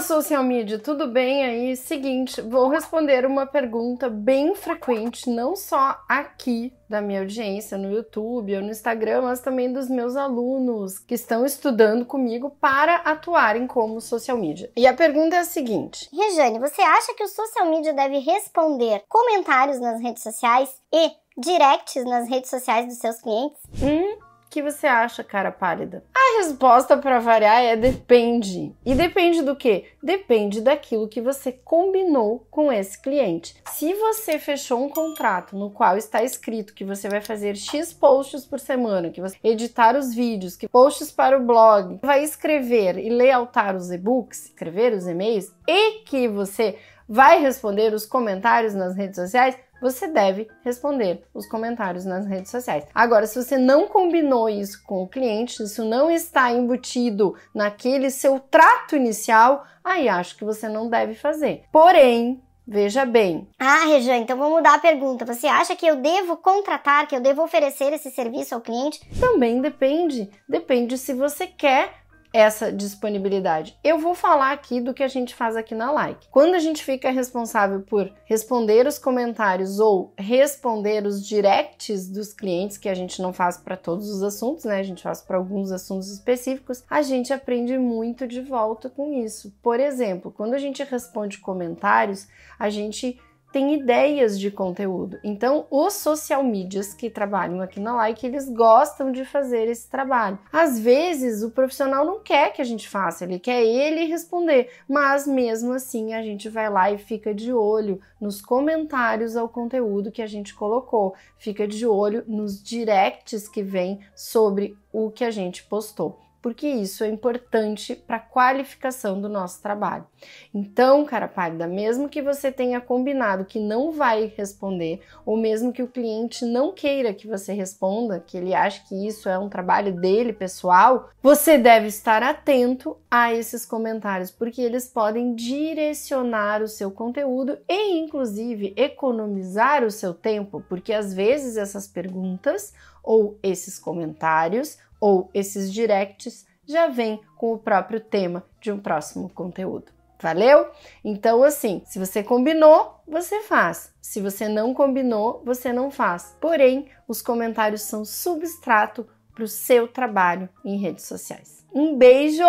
social media, tudo bem aí? Seguinte, vou responder uma pergunta bem frequente, não só aqui da minha audiência no YouTube ou no Instagram, mas também dos meus alunos que estão estudando comigo para atuarem como social media. E a pergunta é a seguinte: Rejane, você acha que o social media deve responder comentários nas redes sociais e directs nas redes sociais dos seus clientes? Hum, que você acha, cara pálida? a resposta para variar é depende. E depende do que? Depende daquilo que você combinou com esse cliente. Se você fechou um contrato no qual está escrito que você vai fazer X posts por semana, que você editar os vídeos, que posts para o blog, vai escrever e lealtar os e-books, escrever os e-mails e que você vai responder os comentários nas redes sociais, você deve responder os comentários nas redes sociais. Agora, se você não combinou isso com o cliente, isso não está embutido naquele seu trato inicial, aí acho que você não deve fazer. Porém, Veja bem. Ah, Rejan, então vou mudar a pergunta. Você acha que eu devo contratar, que eu devo oferecer esse serviço ao cliente? Também depende. Depende se você quer essa disponibilidade. Eu vou falar aqui do que a gente faz aqui na Like. Quando a gente fica responsável por responder os comentários ou responder os directs dos clientes, que a gente não faz para todos os assuntos, né? A gente faz para alguns assuntos específicos, a gente aprende muito de volta com isso. Por exemplo, quando a gente responde comentários, a gente tem ideias de conteúdo. Então, os social medias que trabalham aqui na Like, eles gostam de fazer esse trabalho. Às vezes, o profissional não quer que a gente faça, ele quer ele responder, mas mesmo assim a gente vai lá e fica de olho nos comentários ao conteúdo que a gente colocou, fica de olho nos directs que vem sobre o que a gente postou porque isso é importante para a qualificação do nosso trabalho. Então, cara pálida, mesmo que você tenha combinado que não vai responder, ou mesmo que o cliente não queira que você responda, que ele ache que isso é um trabalho dele pessoal, você deve estar atento a esses comentários, porque eles podem direcionar o seu conteúdo e, inclusive, economizar o seu tempo, porque às vezes essas perguntas ou esses comentários ou esses directs já vêm com o próprio tema de um próximo conteúdo. Valeu? Então, assim, se você combinou, você faz. Se você não combinou, você não faz. Porém, os comentários são substrato para o seu trabalho em redes sociais. Um beijo!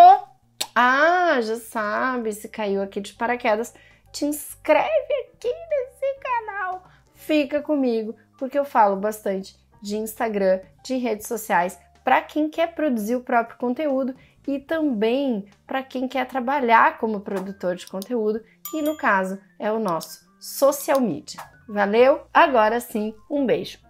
Ah, já sabe, se caiu aqui de paraquedas, te inscreve aqui nesse canal. Fica comigo, porque eu falo bastante de Instagram, de redes sociais para quem quer produzir o próprio conteúdo e também para quem quer trabalhar como produtor de conteúdo, que no caso é o nosso social media. Valeu? Agora sim, um beijo!